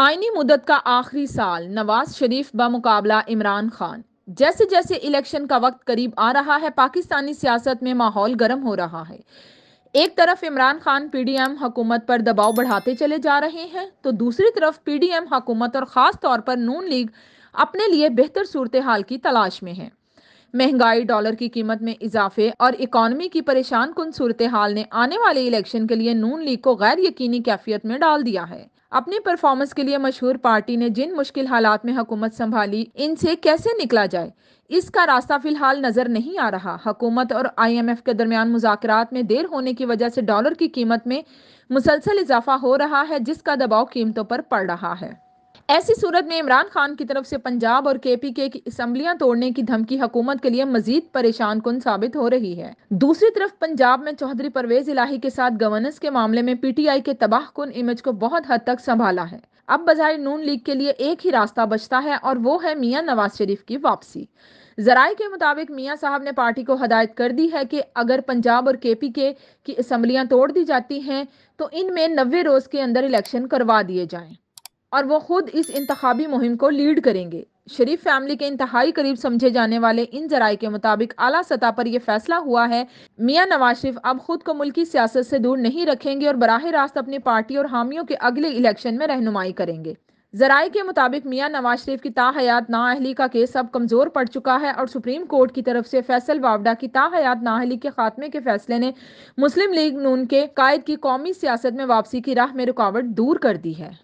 आइनी मुदत का आखिरी साल नवाज शरीफ मुकाबला इमरान खान जैसे जैसे इलेक्शन का वक्त करीब आ रहा है पाकिस्तानी सियासत में माहौल गर्म हो रहा है एक तरफ इमरान खान पीडीएम हुकूमत पर दबाव बढ़ाते चले जा रहे हैं तो दूसरी तरफ पीडीएम हुकूमत और ख़ास तौर पर नून लीग अपने लिए बेहतर सूरत हाल की तलाश में है महंगाई डॉलर की कीमत में इजाफे और इकॉनमी की परेशान कन सूरत हाल ने आने वाले इलेक्शन के लिए नून लीग को गैर यकीनी कैफियत में डाल दिया है अपनी परफॉर्मेंस के लिए मशहूर पार्टी ने जिन मुश्किल हालात में हुकूमत संभाली इनसे कैसे निकला जाए इसका रास्ता फिलहाल नज़र नहीं आ रहा हकूमत और आईएमएफ के दरमियान मुजात में देर होने की वजह से डॉलर की कीमत में मुसलसल इजाफा हो रहा है जिसका दबाव कीमतों पर पड़ रहा है ऐसी सूरत में इमरान खान की तरफ से पंजाब और के पी के की असम्बलियां तोड़ने की धमकी हुकूमत के लिए मजीद परेशान कन साबित हो रही है दूसरी तरफ पंजाब में चौधरी परवेज इलाही के साथ गवर्नेंस के मामले में पी टी आई के तबाह कन इमेज को बहुत हद तक संभाला है अब बजाय नून लीग के लिए एक ही रास्ता बचता है और वो है मियाँ नवाज शरीफ की वापसी जराये के मुताबिक मियाँ साहब ने पार्टी को हदायत कर दी है कि अगर पंजाब और के पी के की असम्बलियाँ तोड़ दी जाती हैं तो इनमें नब्बे रोज़ के अंदर इलेक्शन करवा दिए जाएँ और वो खुद इस इंतबी मुहिम को लीड करेंगे शरीफ फैमिली के इंतहाई करीब समझे जाने वाले इन जराये के मुताबिक अला सतह पर यह फैसला हुआ है मियां नवाज शरीफ अब खुद को मुल्की सियासत से दूर नहीं रखेंगे और बराह रास्त अपनी पार्टी और हामियों के अगले इलेक्शन में रहनुमाई करेंगे जराये के मुताबिक मियां नवाज शरीफ की हयात नाअहली का केस अब कमज़ोर पड़ चुका है और सुप्रीम कोर्ट की तरफ से फैसल वावडा की ताहयात नाअहली के खात्मे के फैसले ने मुस्लिम लीग नून के कायद की कौमी सियासत में वापसी की राह में रुकावट दूर कर दी है